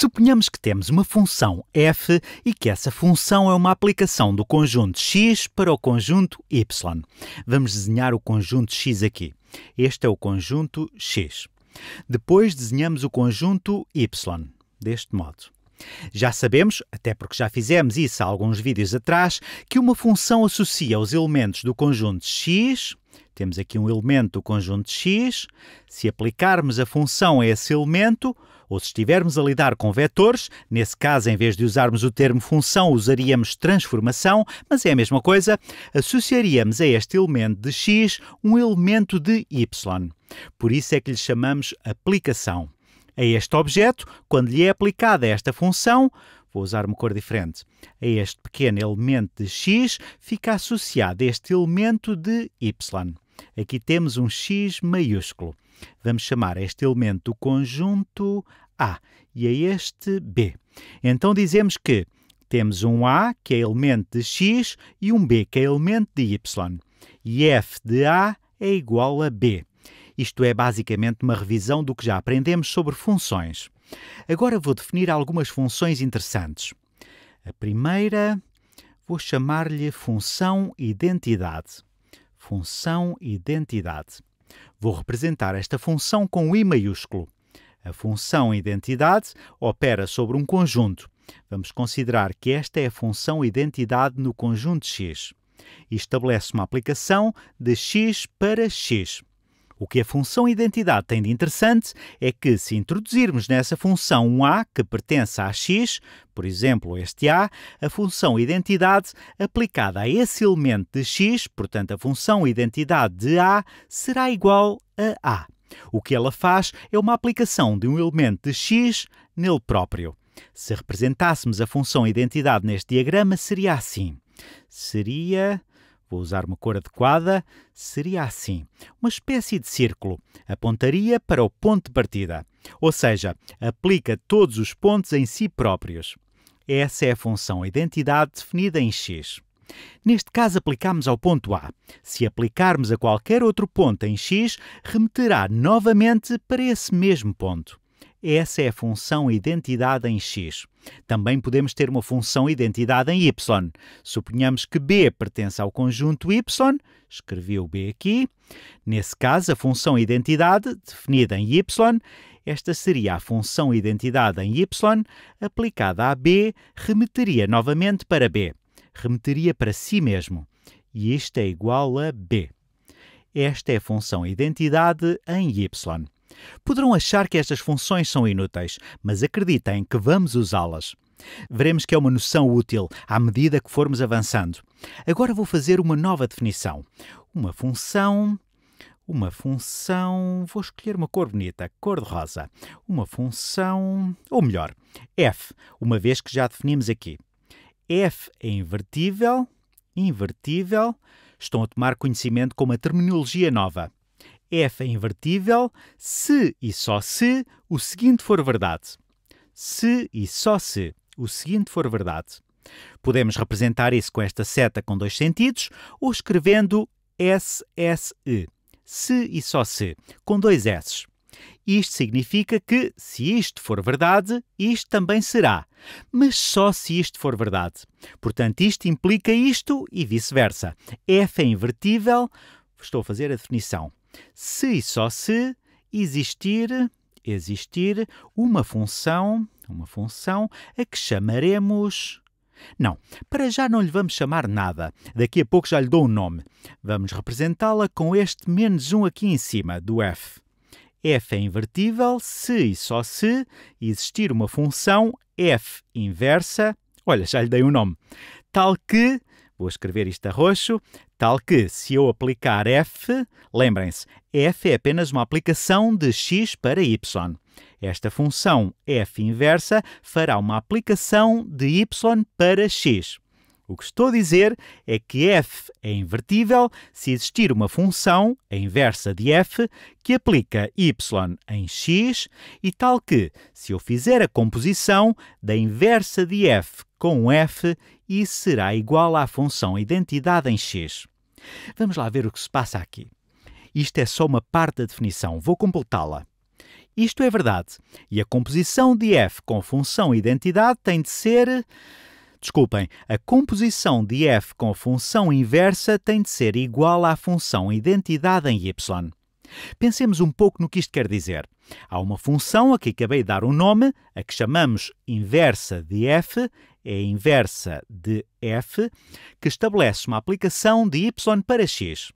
Suponhamos que temos uma função f e que essa função é uma aplicação do conjunto x para o conjunto y. Vamos desenhar o conjunto x aqui. Este é o conjunto x. Depois desenhamos o conjunto y, deste modo. Já sabemos, até porque já fizemos isso há alguns vídeos atrás, que uma função associa os elementos do conjunto x, temos aqui um elemento do conjunto x, se aplicarmos a função a esse elemento, ou se estivermos a lidar com vetores, nesse caso, em vez de usarmos o termo função, usaríamos transformação, mas é a mesma coisa, associaríamos a este elemento de x um elemento de y. Por isso é que lhe chamamos aplicação. A este objeto, quando lhe é aplicada esta função, vou usar uma cor diferente, a este pequeno elemento de x fica associado este elemento de y. Aqui temos um x maiúsculo. Vamos chamar este elemento do conjunto A e a é este B. Então dizemos que temos um A, que é elemento de X, e um B, que é elemento de Y. E F de A é igual a B. Isto é basicamente uma revisão do que já aprendemos sobre funções. Agora vou definir algumas funções interessantes. A primeira, vou chamar-lhe função identidade. Função identidade. Vou representar esta função com I maiúsculo. A função identidade opera sobre um conjunto. Vamos considerar que esta é a função identidade no conjunto X. E estabelece uma aplicação de X para X. O que a função identidade tem de interessante é que, se introduzirmos nessa função um a que pertence a x, por exemplo este a, a função identidade aplicada a esse elemento de x, portanto a função identidade de a, será igual a a. O que ela faz é uma aplicação de um elemento de x nele próprio. Se representássemos a função identidade neste diagrama, seria assim. Seria vou usar uma cor adequada, seria assim: uma espécie de círculo. Apontaria para o ponto de partida, ou seja, aplica todos os pontos em si próprios. Essa é a função identidade definida em x. Neste caso, aplicamos ao ponto A. Se aplicarmos a qualquer outro ponto em x, remeterá novamente para esse mesmo ponto. Essa é a função identidade em x. Também podemos ter uma função identidade em y. Suponhamos que b pertence ao conjunto y, escrevi o b aqui. Nesse caso, a função identidade, definida em y, esta seria a função identidade em y, aplicada a b, remeteria novamente para b. Remeteria para si mesmo. E isto é igual a b. Esta é a função identidade em y. Poderão achar que estas funções são inúteis, mas acreditem que vamos usá-las. Veremos que é uma noção útil à medida que formos avançando. Agora vou fazer uma nova definição. Uma função. Uma função. Vou escolher uma cor bonita, cor de rosa. Uma função. Ou melhor, f, uma vez que já definimos aqui. f é invertível. Invertível. Estão a tomar conhecimento com uma terminologia nova f é invertível se e só se o seguinte for verdade. Se e só se o seguinte for verdade. Podemos representar isso com esta seta com dois sentidos ou escrevendo SSE, se e só se, com dois S. Isto significa que, se isto for verdade, isto também será, mas só se isto for verdade. Portanto, isto implica isto e vice-versa. F é invertível, estou a fazer a definição se e só se existir, existir uma função, uma função a que chamaremos não, para já não lhe vamos chamar nada. Daqui a pouco já lhe dou um nome. Vamos representá-la com este menos um aqui em cima, do f. f é invertível se e só se existir uma função f inversa, olha, já lhe dei um nome, tal que Vou escrever isto a roxo, tal que se eu aplicar f, lembrem-se, f é apenas uma aplicação de x para y. Esta função f inversa fará uma aplicação de y para x. O que estou a dizer é que f é invertível se existir uma função, a inversa de f, que aplica y em x e tal que, se eu fizer a composição da inversa de f com f, e será igual à função identidade em x. Vamos lá ver o que se passa aqui. Isto é só uma parte da definição, vou completá-la. Isto é verdade, e a composição de f com função identidade tem de ser Desculpem, a composição de f com a função inversa tem de ser igual à função identidade em y. Pensemos um pouco no que isto quer dizer. Há uma função a que acabei de dar o um nome, a que chamamos inversa de f, é a inversa de f, que estabelece uma aplicação de y para x.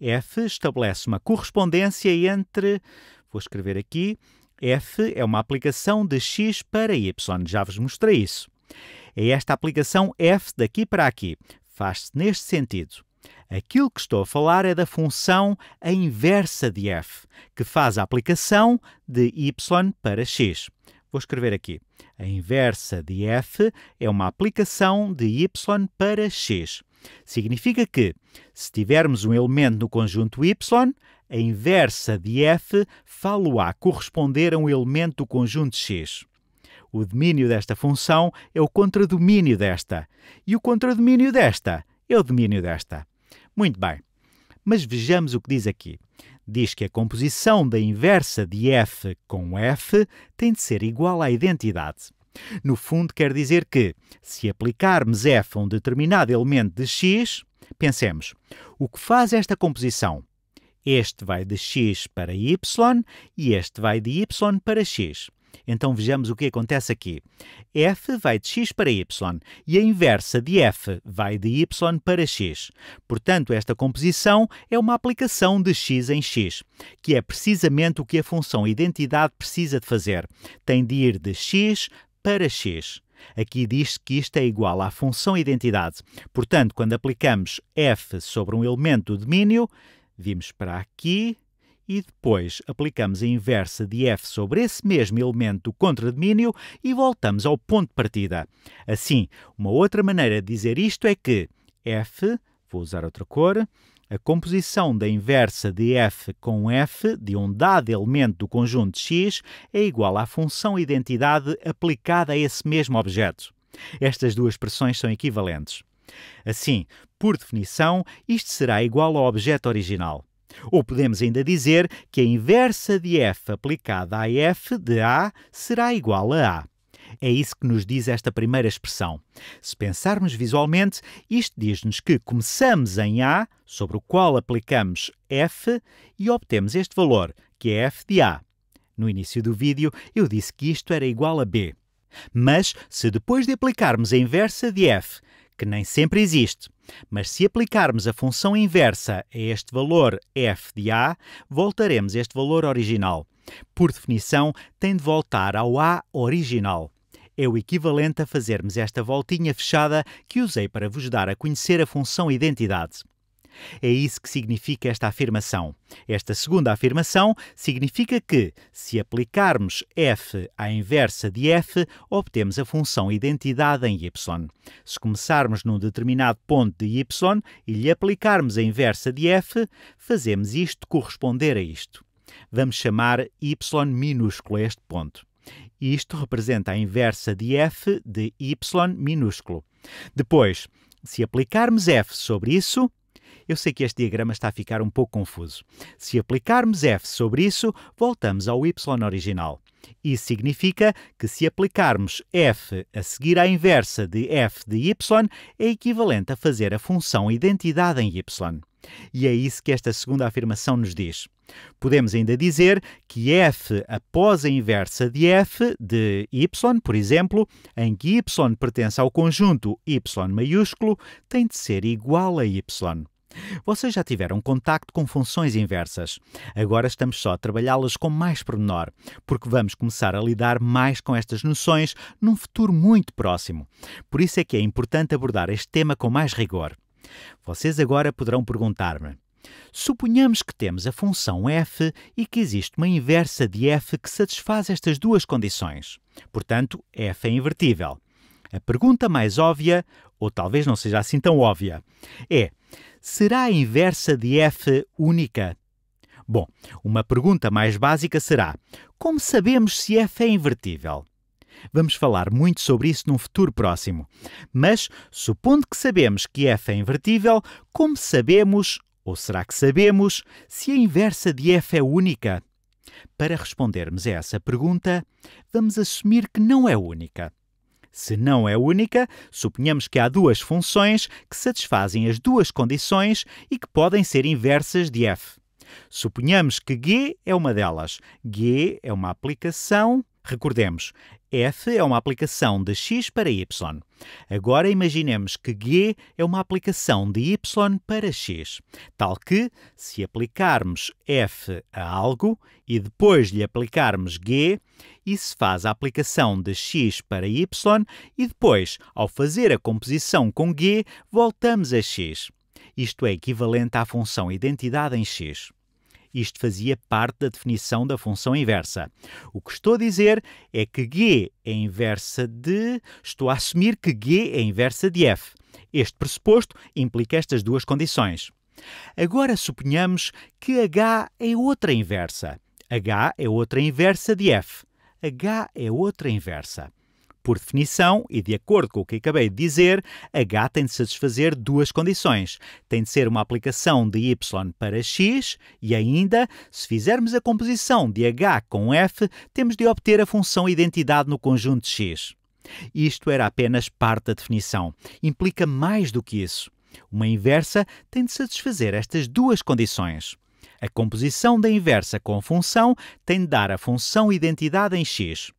f estabelece uma correspondência entre, vou escrever aqui, F é uma aplicação de X para Y, já vos mostrei isso. É esta aplicação F daqui para aqui. Faz-se neste sentido. Aquilo que estou a falar é da função a inversa de f, que faz a aplicação de y para x. Vou escrever aqui. A inversa de f é uma aplicação de y para x. Significa que, se tivermos um elemento no conjunto y, a inversa de f falo-á corresponder a um elemento do conjunto x. O domínio desta função é o contradomínio desta, e o contradomínio desta é o domínio desta. Muito bem, mas vejamos o que diz aqui. Diz que a composição da inversa de f com f tem de ser igual à identidade. No fundo, quer dizer que, se aplicarmos f a um determinado elemento de x, pensemos: o que faz esta composição? Este vai de x para y e este vai de y para x. Então vejamos o que acontece aqui. f vai de x para y e a inversa de f vai de y para x. Portanto, esta composição é uma aplicação de x em x, que é precisamente o que a função identidade precisa de fazer. Tem de ir de x para x. Aqui diz que isto é igual à função identidade. Portanto, quando aplicamos f sobre um elemento do domínio, Vimos para aqui e depois aplicamos a inversa de f sobre esse mesmo elemento do contradomínio e voltamos ao ponto de partida. Assim, uma outra maneira de dizer isto é que f, vou usar outra cor, a composição da inversa de f com f de um dado elemento do conjunto x é igual à função identidade aplicada a esse mesmo objeto. Estas duas expressões são equivalentes. Assim, por definição, isto será igual ao objeto original. Ou podemos ainda dizer que a inversa de f aplicada a f de A será igual a A. É isso que nos diz esta primeira expressão. Se pensarmos visualmente, isto diz-nos que começamos em A, sobre o qual aplicamos F, e obtemos este valor, que é F de A. No início do vídeo, eu disse que isto era igual a B. Mas, se depois de aplicarmos a inversa de F, que nem sempre existe. Mas se aplicarmos a função inversa a este valor f de a, voltaremos este valor original. Por definição, tem de voltar ao a original. É o equivalente a fazermos esta voltinha fechada que usei para vos dar a conhecer a função identidade. É isso que significa esta afirmação. Esta segunda afirmação significa que, se aplicarmos f à inversa de f, obtemos a função identidade em y. Se começarmos num determinado ponto de y e lhe aplicarmos a inversa de f, fazemos isto corresponder a isto. Vamos chamar y minúsculo a este ponto. Isto representa a inversa de f de y minúsculo. Depois, se aplicarmos f sobre isso, eu sei que este diagrama está a ficar um pouco confuso. Se aplicarmos f sobre isso, voltamos ao y original. Isso significa que se aplicarmos f a seguir à inversa de f de y, é equivalente a fazer a função identidade em y. E é isso que esta segunda afirmação nos diz. Podemos ainda dizer que f após a inversa de f de y, por exemplo, em que y pertence ao conjunto y maiúsculo, tem de ser igual a y. Vocês já tiveram contacto com funções inversas. Agora estamos só a trabalhá-las com mais pormenor, porque vamos começar a lidar mais com estas noções num futuro muito próximo. Por isso é que é importante abordar este tema com mais rigor. Vocês agora poderão perguntar-me: Suponhamos que temos a função f e que existe uma inversa de f que satisfaz estas duas condições. Portanto, f é invertível. A pergunta mais óbvia, ou talvez não seja assim tão óbvia, é: será a inversa de f única? Bom, uma pergunta mais básica será: como sabemos se f é invertível? Vamos falar muito sobre isso num futuro próximo. Mas, supondo que sabemos que f é invertível, como sabemos, ou será que sabemos, se a inversa de f é única? Para respondermos a essa pergunta, vamos assumir que não é única. Se não é única, suponhamos que há duas funções que satisfazem as duas condições e que podem ser inversas de f. Suponhamos que g é uma delas. g é uma aplicação Recordemos, F é uma aplicação de x para y. Agora imaginemos que G é uma aplicação de y para x, tal que, se aplicarmos F a algo e depois lhe aplicarmos G, isso faz a aplicação de x para y e depois, ao fazer a composição com G, voltamos a x. Isto é equivalente à função identidade em x. Isto fazia parte da definição da função inversa. O que estou a dizer é que G é inversa de. Estou a assumir que G é inversa de F. Este pressuposto implica estas duas condições. Agora suponhamos que H é outra inversa. H é outra inversa de F. H é outra inversa. Por definição, e de acordo com o que acabei de dizer, H tem de satisfazer duas condições. Tem de ser uma aplicação de Y para X e ainda, se fizermos a composição de H com F, temos de obter a função identidade no conjunto X. Isto era apenas parte da definição. Implica mais do que isso. Uma inversa tem de satisfazer estas duas condições. A composição da inversa com a função tem de dar a função identidade em x.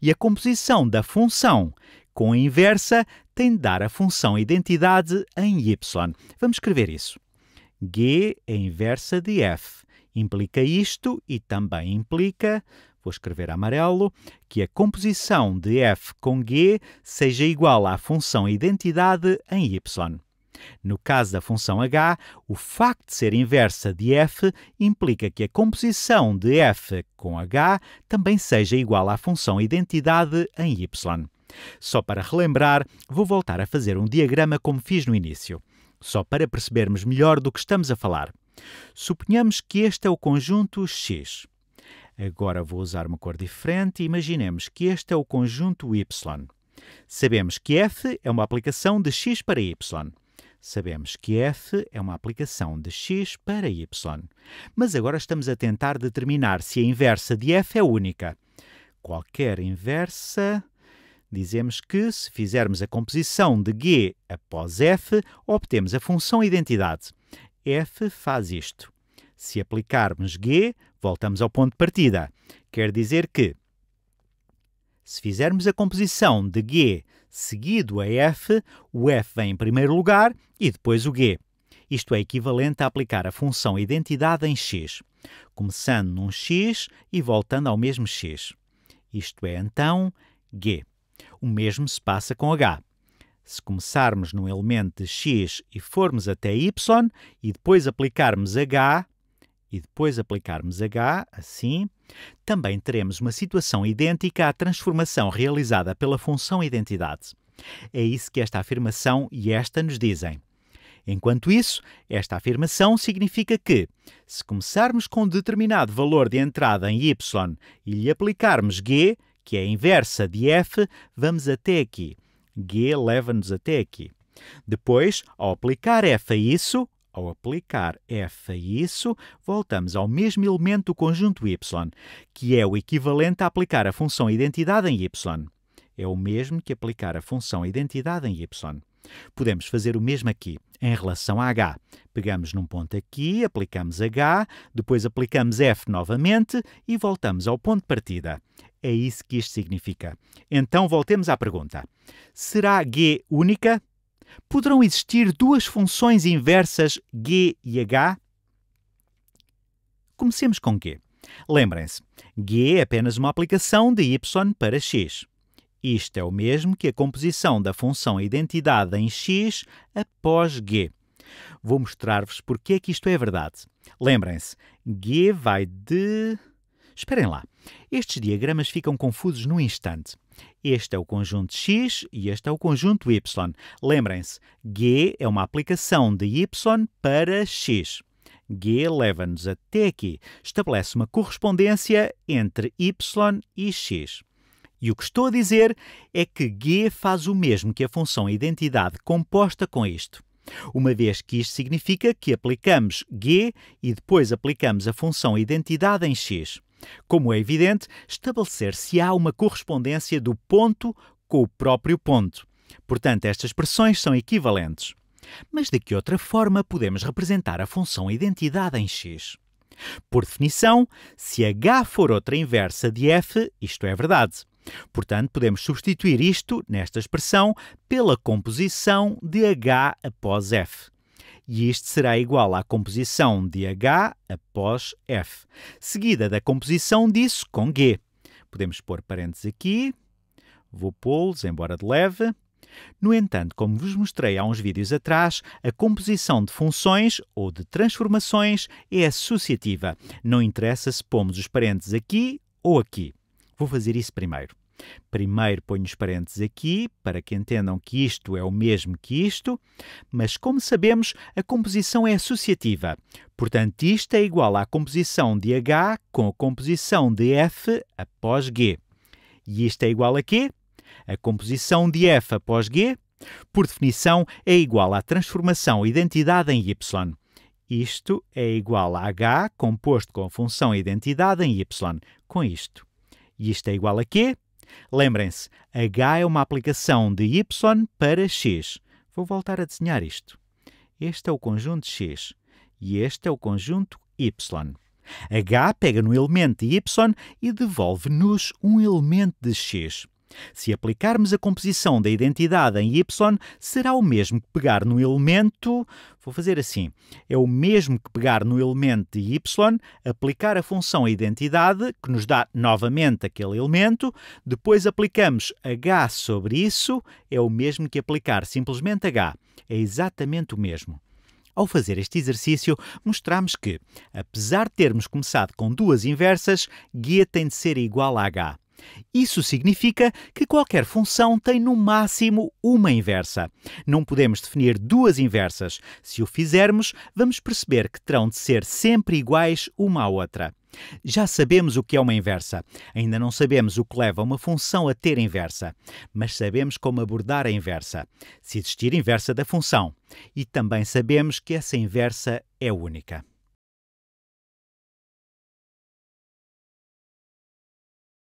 E a composição da função com a inversa tem de dar a função identidade em y. Vamos escrever isso. g é inversa de f. Implica isto e também implica, vou escrever amarelo, que a composição de f com g seja igual à função identidade em y. No caso da função h, o facto de ser inversa de f implica que a composição de f com h também seja igual à função identidade em y. Só para relembrar, vou voltar a fazer um diagrama como fiz no início, só para percebermos melhor do que estamos a falar. Suponhamos que este é o conjunto X. Agora vou usar uma cor diferente e imaginemos que este é o conjunto Y. Sabemos que F é uma aplicação de X para Y. Sabemos que f é uma aplicação de x para y, mas agora estamos a tentar determinar se a inversa de f é única. Qualquer inversa, dizemos que, se fizermos a composição de g após f, obtemos a função identidade. f faz isto. Se aplicarmos g, voltamos ao ponto de partida. Quer dizer que, se fizermos a composição de g seguido a f, o f vem em primeiro lugar e depois o g. Isto é equivalente a aplicar a função identidade em x, começando num x e voltando ao mesmo x. Isto é, então, g. O mesmo se passa com h. Se começarmos num elemento de x e formos até y, e depois aplicarmos h, e depois aplicarmos h, assim, também teremos uma situação idêntica à transformação realizada pela função identidade. É isso que esta afirmação e esta nos dizem. Enquanto isso, esta afirmação significa que, se começarmos com um determinado valor de entrada em y e lhe aplicarmos g, que é a inversa de f, vamos até aqui. g leva-nos até aqui. Depois, ao aplicar f a isso, ao aplicar f a isso, voltamos ao mesmo elemento do conjunto y, que é o equivalente a aplicar a função identidade em y. É o mesmo que aplicar a função identidade em y. Podemos fazer o mesmo aqui, em relação a h. Pegamos num ponto aqui, aplicamos h, depois aplicamos f novamente e voltamos ao ponto de partida. É isso que isto significa. Então voltemos à pergunta. Será g única? poderão existir duas funções inversas g e h? Comecemos com g. Lembrem-se, g é apenas uma aplicação de y para x. Isto é o mesmo que a composição da função identidade em x após g. Vou mostrar-vos porque é que isto é verdade. Lembrem-se, g vai de... Esperem lá, estes diagramas ficam confusos num instante. Este é o conjunto X e este é o conjunto Y. Lembrem-se, G é uma aplicação de Y para X. G leva-nos até aqui, estabelece uma correspondência entre Y e X. E o que estou a dizer é que G faz o mesmo que a função identidade composta com isto. Uma vez que isto significa que aplicamos G e depois aplicamos a função identidade em X. Como é evidente, estabelecer-se-á uma correspondência do ponto com o próprio ponto. Portanto, estas expressões são equivalentes. Mas de que outra forma podemos representar a função identidade em x? Por definição, se h for outra inversa de f, isto é verdade. Portanto, podemos substituir isto, nesta expressão, pela composição de h após f e este será igual à composição de H após F, seguida da composição disso com G. Podemos pôr parênteses aqui, vou pô-los, embora de leve. No entanto, como vos mostrei há uns vídeos atrás, a composição de funções ou de transformações é associativa. Não interessa se pomos os parênteses aqui ou aqui. Vou fazer isso primeiro. Primeiro ponho os parênteses aqui, para que entendam que isto é o mesmo que isto, mas como sabemos, a composição é associativa. Portanto, isto é igual à composição de H com a composição de F após G. E isto é igual a quê? A composição de F após G, por definição, é igual à transformação identidade em Y. Isto é igual a H composto com a função identidade em Y, com isto. E isto é igual a quê? Lembrem-se, H é uma aplicação de Y para X. Vou voltar a desenhar isto. Este é o conjunto X e este é o conjunto Y. H pega no elemento Y e devolve-nos um elemento de X. Se aplicarmos a composição da identidade em y, será o mesmo que pegar no elemento. Vou fazer assim. É o mesmo que pegar no elemento de y, aplicar a função identidade, que nos dá novamente aquele elemento, depois aplicamos h sobre isso, é o mesmo que aplicar simplesmente h. É exatamente o mesmo. Ao fazer este exercício, mostramos que, apesar de termos começado com duas inversas, guia tem de ser igual a h. Isso significa que qualquer função tem no máximo uma inversa. Não podemos definir duas inversas. Se o fizermos, vamos perceber que terão de ser sempre iguais uma à outra. Já sabemos o que é uma inversa. Ainda não sabemos o que leva uma função a ter inversa, mas sabemos como abordar a inversa, se existir inversa da função. E também sabemos que essa inversa é única.